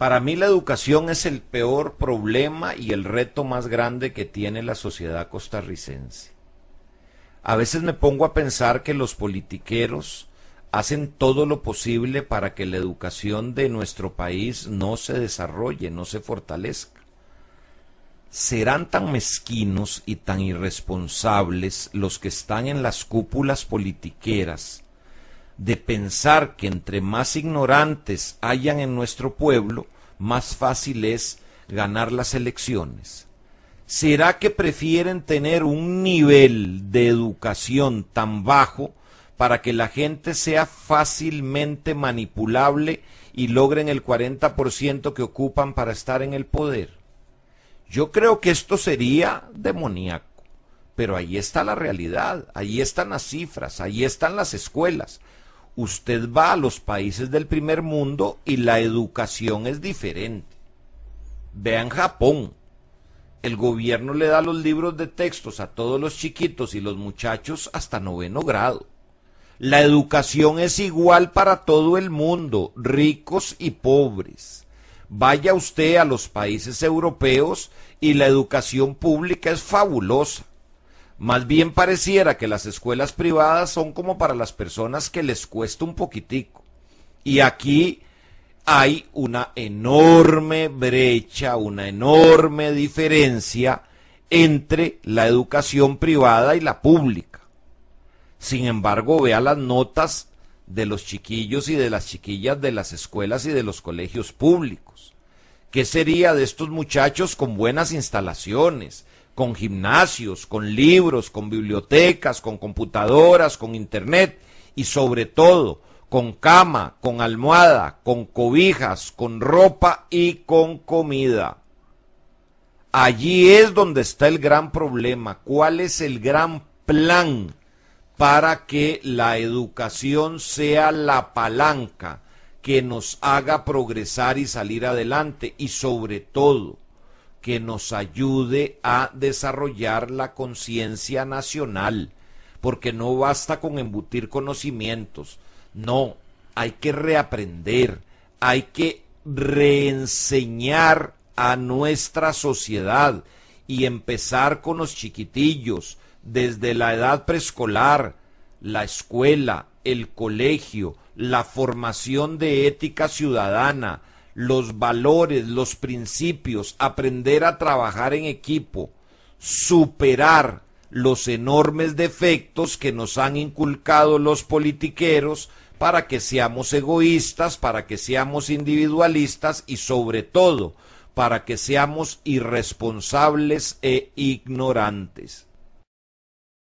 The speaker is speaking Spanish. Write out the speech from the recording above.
Para mí la educación es el peor problema y el reto más grande que tiene la sociedad costarricense. A veces me pongo a pensar que los politiqueros hacen todo lo posible para que la educación de nuestro país no se desarrolle, no se fortalezca. ¿Serán tan mezquinos y tan irresponsables los que están en las cúpulas politiqueras de pensar que entre más ignorantes hayan en nuestro pueblo, más fácil es ganar las elecciones. ¿Será que prefieren tener un nivel de educación tan bajo para que la gente sea fácilmente manipulable y logren el 40% que ocupan para estar en el poder? Yo creo que esto sería demoníaco, pero ahí está la realidad, ahí están las cifras, ahí están las escuelas, usted va a los países del primer mundo y la educación es diferente. Vean Japón. El gobierno le da los libros de textos a todos los chiquitos y los muchachos hasta noveno grado. La educación es igual para todo el mundo, ricos y pobres. Vaya usted a los países europeos y la educación pública es fabulosa. Más bien pareciera que las escuelas privadas son como para las personas que les cuesta un poquitico. Y aquí hay una enorme brecha, una enorme diferencia entre la educación privada y la pública. Sin embargo, vea las notas de los chiquillos y de las chiquillas de las escuelas y de los colegios públicos. ¿Qué sería de estos muchachos con buenas instalaciones, con gimnasios, con libros, con bibliotecas, con computadoras, con internet y sobre todo con cama, con almohada, con cobijas, con ropa y con comida. Allí es donde está el gran problema. ¿Cuál es el gran plan para que la educación sea la palanca que nos haga progresar y salir adelante? Y sobre todo, que nos ayude a desarrollar la conciencia nacional, porque no basta con embutir conocimientos, no, hay que reaprender, hay que reenseñar a nuestra sociedad y empezar con los chiquitillos desde la edad preescolar, la escuela, el colegio, la formación de ética ciudadana, los valores, los principios, aprender a trabajar en equipo, superar los enormes defectos que nos han inculcado los politiqueros para que seamos egoístas, para que seamos individualistas y sobre todo para que seamos irresponsables e ignorantes.